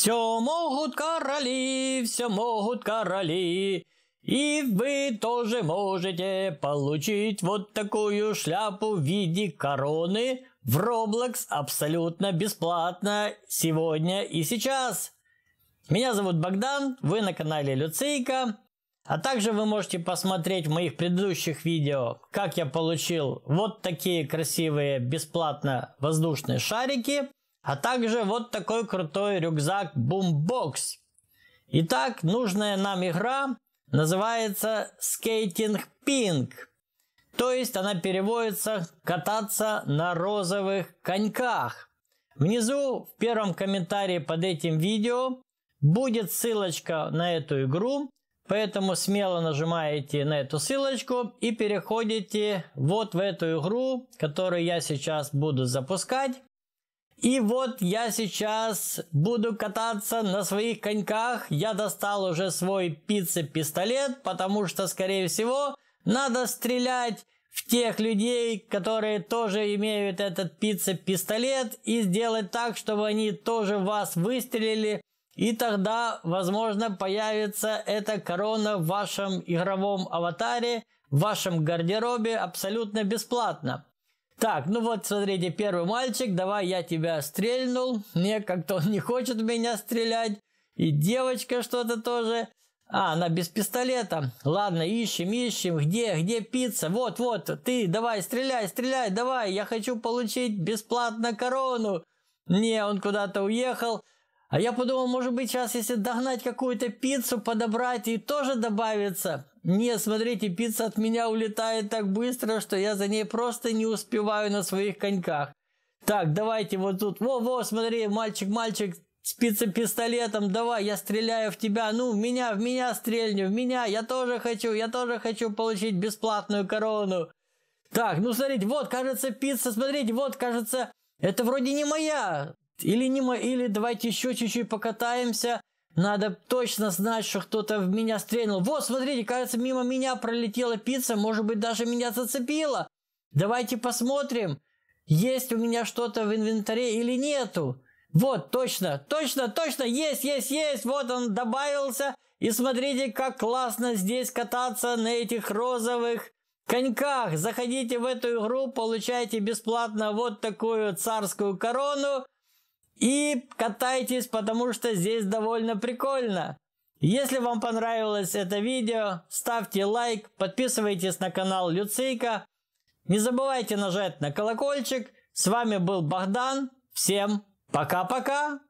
Все могут короли, все могут короли. И вы тоже можете получить вот такую шляпу в виде короны в Roblox абсолютно бесплатно сегодня и сейчас. Меня зовут Богдан, вы на канале Люцейка. А также вы можете посмотреть в моих предыдущих видео, как я получил вот такие красивые бесплатно воздушные шарики а также вот такой крутой рюкзак Boombox. Итак, нужная нам игра называется Skating Pink, то есть она переводится «кататься на розовых коньках». Внизу в первом комментарии под этим видео будет ссылочка на эту игру, Поэтому смело нажимаете на эту ссылочку и переходите вот в эту игру, которую я сейчас буду запускать. И вот я сейчас буду кататься на своих коньках. Я достал уже свой пицца-пистолет, потому что, скорее всего, надо стрелять в тех людей, которые тоже имеют этот пицца-пистолет, и сделать так, чтобы они тоже вас выстрелили. И тогда, возможно, появится эта корона в вашем игровом аватаре, в вашем гардеробе абсолютно бесплатно. Так, ну вот, смотрите, первый мальчик, давай я тебя стрельнул. Мне как-то он не хочет меня стрелять. И девочка что-то тоже. А, она без пистолета. Ладно, ищем, ищем. Где, где пицца? Вот, вот, ты, давай, стреляй, стреляй, давай. Я хочу получить бесплатно корону. Не, он куда-то уехал. А я подумал, может быть, сейчас, если догнать какую-то пиццу, подобрать и тоже добавится. Нет, смотрите, пицца от меня улетает так быстро, что я за ней просто не успеваю на своих коньках. Так, давайте вот тут. Во-во, смотри, мальчик, мальчик, с пистолетом, давай, я стреляю в тебя, ну, в меня, в меня стрельню, в меня, я тоже хочу, я тоже хочу получить бесплатную корону. Так, ну смотрите, вот, кажется, пицца, смотрите, вот, кажется, это вроде не моя. Или, не, или давайте еще чуть-чуть покатаемся. Надо точно знать, что кто-то в меня стрельнул. Вот, смотрите, кажется, мимо меня пролетела пицца, может быть, даже меня зацепила. Давайте посмотрим, есть у меня что-то в инвентаре или нету. Вот, точно, точно, точно, есть, есть, есть, вот он добавился. И смотрите, как классно здесь кататься на этих розовых коньках. Заходите в эту игру, получайте бесплатно вот такую царскую корону. И катайтесь, потому что здесь довольно прикольно. Если вам понравилось это видео, ставьте лайк, подписывайтесь на канал Люцейка. Не забывайте нажать на колокольчик. С вами был Богдан. Всем пока-пока!